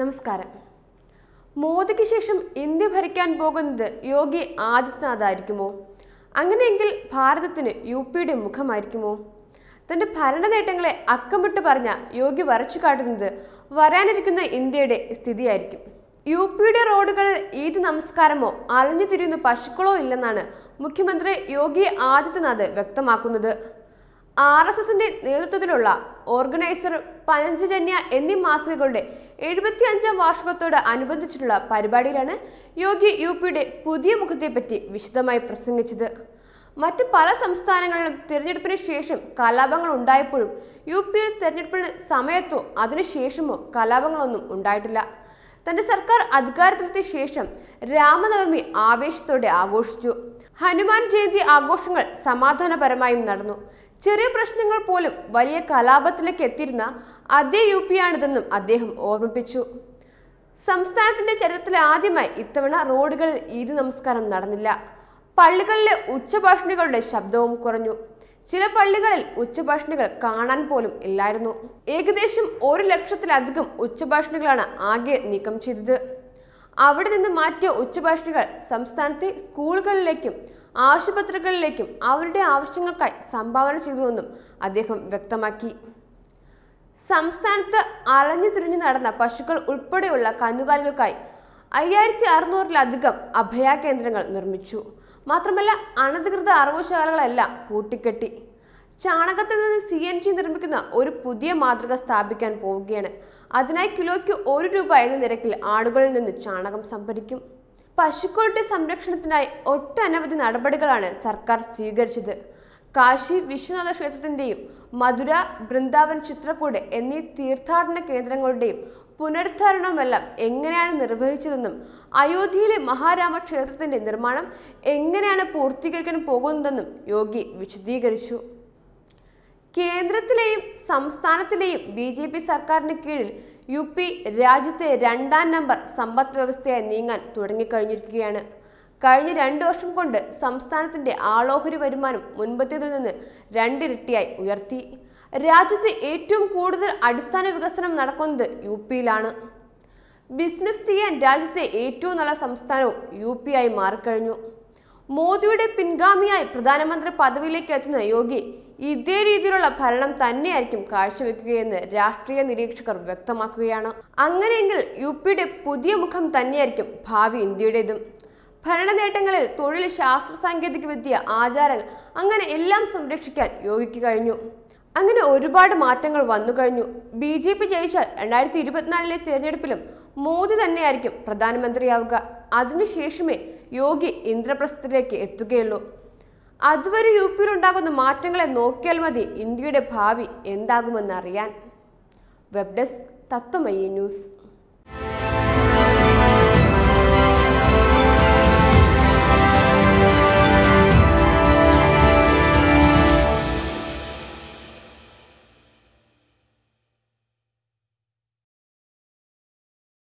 നമസ്കാരം മോദിക്ക് ശേഷം ഇന്ത്യ ഭരിക്കാൻ പോകുന്നത് യോഗി ആദിത്യനാഥ് ആയിരിക്കുമോ അങ്ങനെയെങ്കിൽ ഭാരതത്തിന് യു പിയുടെ മുഖമായിരിക്കുമോ തന്റെ ഭരണ നേട്ടങ്ങളെ അക്കമിട്ട് പറഞ്ഞ യോഗി വരച്ചു കാട്ടുന്നത് വരാനിരിക്കുന്ന ഇന്ത്യയുടെ സ്ഥിതിയായിരിക്കും യു പിയുടെ റോഡുകളിൽ ഈദ് നമസ്കാരമോ അലഞ്ഞു തിരിയുന്ന പശുക്കളോ ഇല്ലെന്നാണ് മുഖ്യമന്ത്രി യോഗി ആദിത്യനാഥ് വ്യക്തമാക്കുന്നത് ആർ എസ് എസിന്റെ നേതൃത്വത്തിലുള്ള ഓർഗനൈസർ പഞ്ചജന്യ എന്നീ മാസികകളുടെ എഴുപത്തി അഞ്ചാം വാർഷികത്തോട് അനുബന്ധിച്ചിട്ടുള്ള പരിപാടിയിലാണ് യോഗി യു പിയുടെ പുതിയ മുഖത്തെപ്പറ്റി വിശദമായി പ്രസംഗിച്ചത് മറ്റ് പല സംസ്ഥാനങ്ങളിലും തിരഞ്ഞെടുപ്പിന് ശേഷം കലാപങ്ങൾ ഉണ്ടായപ്പോഴും യു പിയിൽ തിരഞ്ഞെടുപ്പിന് സമയത്തോ അതിനുശേഷമോ കലാപങ്ങളൊന്നും ഉണ്ടായിട്ടില്ല തന്റെ സർക്കാർ അധികാരത്തിലെത്തിയ ശേഷം രാമനവമി ആവേശത്തോടെ ആഘോഷിച്ചു ഹനുമാൻ ജയന്തി ആഘോഷങ്ങൾ സമാധാനപരമായും നടന്നു ചെറിയ പ്രശ്നങ്ങൾ പോലും വലിയ കലാപത്തിലേക്ക് എത്തിയിരുന്ന അതേ യു ആണിതെന്നും അദ്ദേഹം ഓർമ്മിപ്പിച്ചു സംസ്ഥാനത്തിന്റെ ചരിത്രത്തിൽ ആദ്യമായി ഇത്തവണ റോഡുകളിൽ ഈദ് നമസ്കാരം നടന്നില്ല പള്ളികളിലെ ഉച്ചഭാഷണികളുടെ ശബ്ദവും കുറഞ്ഞു ചില പള്ളികളിൽ ഉച്ചഭാഷണികൾ കാണാൻ പോലും ഇല്ലായിരുന്നു ഏകദേശം ഒരു ലക്ഷത്തിലധികം ഉച്ചഭാഷണികളാണ് ആകെ നീക്കം ചെയ്തത് അവിടെ നിന്ന് മാറ്റിയ ഉച്ചഭാഷിണികൾ സംസ്ഥാനത്തെ സ്കൂളുകളിലേക്കും ആശുപത്രികളിലേക്കും അവരുടെ ആവശ്യങ്ങൾക്കായി സംഭാവന ചെയ്തുവെന്നും അദ്ദേഹം വ്യക്തമാക്കി സംസ്ഥാനത്ത് അലഞ്ഞു തിരിഞ്ഞു നടന്ന പശുക്കൾ ഉൾപ്പെടെയുള്ള കന്നുകാലികൾക്കായി അയ്യായിരത്തി അറുന്നൂറിലധികം അഭയ കേന്ദ്രങ്ങൾ നിർമ്മിച്ചു മാത്രമല്ല അനധികൃത അറവുശാലകളെല്ലാം പൂട്ടിക്കെട്ടി ചാണകത്തിൽ നിന്ന് സി എൻ ജി നിർമ്മിക്കുന്ന ഒരു പുതിയ മാതൃക സ്ഥാപിക്കാൻ പോവുകയാണ് അതിനായി കിലോയ്ക്ക് ഒരു രൂപ എന്ന നിരക്കിൽ ആടുകളിൽ നിന്ന് ചാണകം സംഭരിക്കും പശുക്കളുടെ സംരക്ഷണത്തിനായി ഒട്ടനവധി നടപടികളാണ് സർക്കാർ സ്വീകരിച്ചത് കാശി വിശ്വനാഥ ക്ഷേത്രത്തിൻ്റെയും മധുര ബൃന്ദാവൻ ചിത്രക്കൂട് എന്നീ തീർത്ഥാടന കേന്ദ്രങ്ങളുടെയും പുനരുദ്ധാരണവുമെല്ലാം എങ്ങനെയാണ് നിർവഹിച്ചതെന്നും അയോധ്യയിലെ മഹാരാമ ക്ഷേത്രത്തിൻ്റെ നിർമ്മാണം എങ്ങനെയാണ് പൂർത്തീകരിക്കാൻ പോകുന്നതെന്നും യോഗി വിശദീകരിച്ചു കേന്ദ്രത്തിലെയും സംസ്ഥാനത്തിലെയും ബി ജെ പി സർക്കാരിന് കീഴിൽ യു പി രാജ്യത്തെ രണ്ടാം നമ്പർ സമ്പദ് വ്യവസ്ഥയായി നീങ്ങാൻ തുടങ്ങിക്കഴിഞ്ഞിരിക്കുകയാണ് കഴിഞ്ഞ രണ്ട് വർഷം കൊണ്ട് സംസ്ഥാനത്തിന്റെ ആളോഹരി വരുമാനം മുൻപത്തേതിൽ നിന്ന് രണ്ടിരട്ടിയായി ഉയർത്തി രാജ്യത്ത് ഏറ്റവും കൂടുതൽ അടിസ്ഥാന വികസനം നടക്കുന്നത് യു പിയിലാണ് ബിസിനസ് ചെയ്യാൻ രാജ്യത്തെ ഏറ്റവും നല്ല സംസ്ഥാനവും യു പി ആയി മാറിക്കഴിഞ്ഞു മോദിയുടെ പിൻഗാമിയായി പ്രധാനമന്ത്രി പദവിയിലേക്ക് എത്തുന്ന യോഗി ഇതേ രീതിയിലുള്ള ഭരണം തന്നെയായിരിക്കും കാഴ്ചവെക്കുകയെന്ന് രാഷ്ട്രീയ നിരീക്ഷകർ വ്യക്തമാക്കുകയാണ് അങ്ങനെയെങ്കിൽ യു പിയുടെ പുതിയ മുഖം തന്നെയായിരിക്കും ഭാവി ഇന്ത്യയുടേതും ഭരണ നേട്ടങ്ങളിൽ തൊഴിൽ ശാസ്ത്ര സാങ്കേതിക വിദ്യ ആചാരങ്ങൾ അങ്ങനെ എല്ലാം സംരക്ഷിക്കാൻ യോഗിക്ക് കഴിഞ്ഞു അങ്ങനെ ഒരുപാട് മാറ്റങ്ങൾ വന്നു കഴിഞ്ഞു ബി ജെ പി ജയിച്ചാൽ രണ്ടായിരത്തി ഇരുപത്തിനാലിലെ തിരഞ്ഞെടുപ്പിലും മോദി തന്നെയായിരിക്കും പ്രധാനമന്ത്രിയാവുക അതിനുശേഷമേ യോഗി ഇന്ദ്രപ്രസ്ഥത്തിലേക്ക് എത്തുകയുള്ളൂ അതുവരെ യു ഉണ്ടാകുന്ന മാറ്റങ്ങളെ നോക്കിയാൽ മതി ഇന്ത്യയുടെ ഭാവി എന്താകുമെന്നറിയാൻ വെബ് ഡെസ്ക് തത്വമയി ന്യൂസ്